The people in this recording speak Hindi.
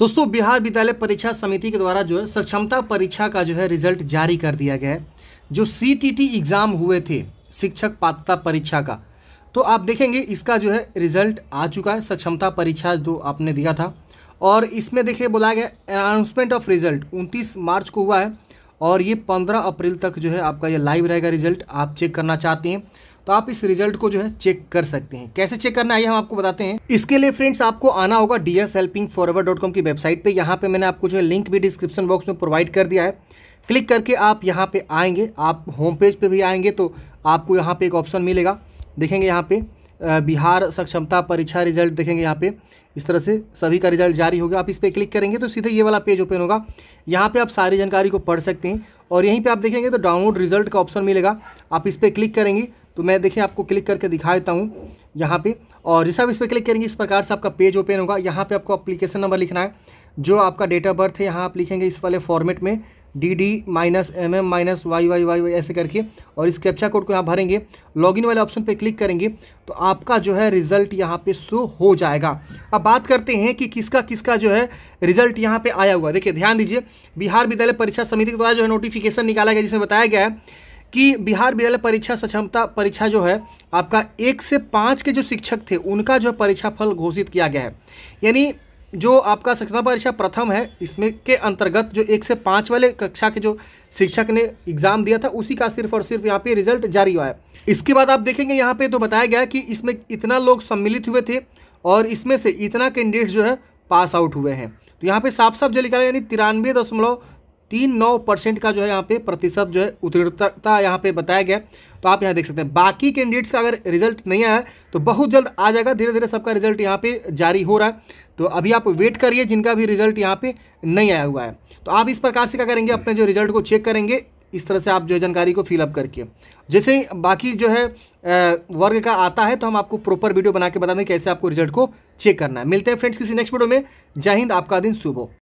दोस्तों बिहार विद्यालय परीक्षा समिति के द्वारा जो है सक्षमता परीक्षा का जो है रिजल्ट जारी कर दिया गया है जो सी एग्ज़ाम हुए थे शिक्षक पात्रता परीक्षा का तो आप देखेंगे इसका जो है रिजल्ट आ चुका है सक्षमता परीक्षा जो आपने दिया था और इसमें देखिए बोला गया अनाउंसमेंट ऑफ रिजल्ट 29 मार्च को हुआ है और ये 15 अप्रैल तक जो है आपका ये लाइव रहेगा रिजल्ट आप चेक करना चाहते हैं तो आप इस रिजल्ट को जो है चेक कर सकते हैं कैसे चेक करना है हम आपको बताते हैं इसके लिए फ्रेंड्स आपको आना होगा D S helping forward dot com की वेबसाइट पर यहाँ पर मैंने आपको जो है लिंक भी डिस्क्रिप्शन बॉक्स में प्रोवाइड कर दिया है क्लिक करके आप यहाँ पे आएंगे आप होम पेज पे भी आएंगे तो आपको यहाँ पे एक ऑप्शन मिलेगा देखेंगे यहाँ पे बिहार सक्षमता परीक्षा रिजल्ट देखेंगे यहाँ पे इस तरह से सभी का रिजल्ट जारी होगा आप इस पर क्लिक करेंगे तो सीधे ये वाला पेज ओपन होगा यहाँ पे आप सारी जानकारी को पढ़ सकते हैं और यहीं पे आप देखेंगे तो डाउनलोड रिजल्ट का ऑप्शन मिलेगा आप इस पर क्लिक करेंगे तो मैं देखिए आपको क्लिक करके दिखा देता हूँ यहाँ पे और जैसे आप इस पर क्लिक करेंगे इस प्रकार से आपका पेज ओपन होगा यहाँ पे आपको अप्लीकेशन नंबर लिखना है जो आपका डेट ऑफ बर्थ है यहाँ आप लिखेंगे इस वाले फॉर्मेट में D D minus M M minus Y Y Y Y ऐसे करके और इस कैप्चा कोड को यहाँ भरेंगे लॉगिन वाले ऑप्शन पे क्लिक करेंगे तो आपका जो है रिजल्ट यहाँ पे शो हो जाएगा अब बात करते हैं कि किसका किसका जो है रिजल्ट यहाँ पे आया हुआ देखिए ध्यान दीजिए बिहार विद्यालय परीक्षा समिति के द्वारा जो है नोटिफिकेशन निकाला गया जिसमें बताया गया है कि बिहार विद्यालय परीक्षा सक्षमता परीक्षा जो है आपका एक से पाँच के जो शिक्षक थे उनका जो परीक्षा फल घोषित किया गया है यानी जो आपका सक्षमता परीक्षा प्रथम है इसमें के अंतर्गत जो एक से पाँच वाले कक्षा के जो शिक्षक ने एग्ज़ाम दिया था उसी का सिर्फ और सिर्फ यहाँ पे रिजल्ट जारी हुआ है इसके बाद आप देखेंगे यहाँ पे तो बताया गया कि इसमें इतना लोग सम्मिलित हुए थे और इसमें से इतना कैंडिडेट जो है पास आउट हुए हैं तो यहाँ पे साफ साफ जो लिखा है यानी तिरानवे दशमलव तीन नौ परसेंट का जो है यहाँ पे प्रतिशत जो है उत्तीर्णता यहाँ पे बताया गया तो आप यहाँ देख सकते हैं बाकी कैंडिडेट्स का अगर रिजल्ट नहीं आया तो बहुत जल्द आ जाएगा धीरे धीरे सबका रिजल्ट यहाँ पे जारी हो रहा है तो अभी आप वेट करिए जिनका भी रिजल्ट यहाँ पे नहीं आया हुआ है तो आप इस प्रकार से क्या करेंगे अपने जो रिजल्ट को चेक करेंगे इस तरह से आप जो है जानकारी को फिलअप करके जैसे ही बाकी जो है वर्ग का आता है तो हम आपको प्रॉपर वीडियो बना के बता दें कैसे आपको रिजल्ट को चेक करना है मिलते हैं फ्रेंड्स किसी नेक्स्ट वीडियो में जय हिंद आपका दिन शुभ हो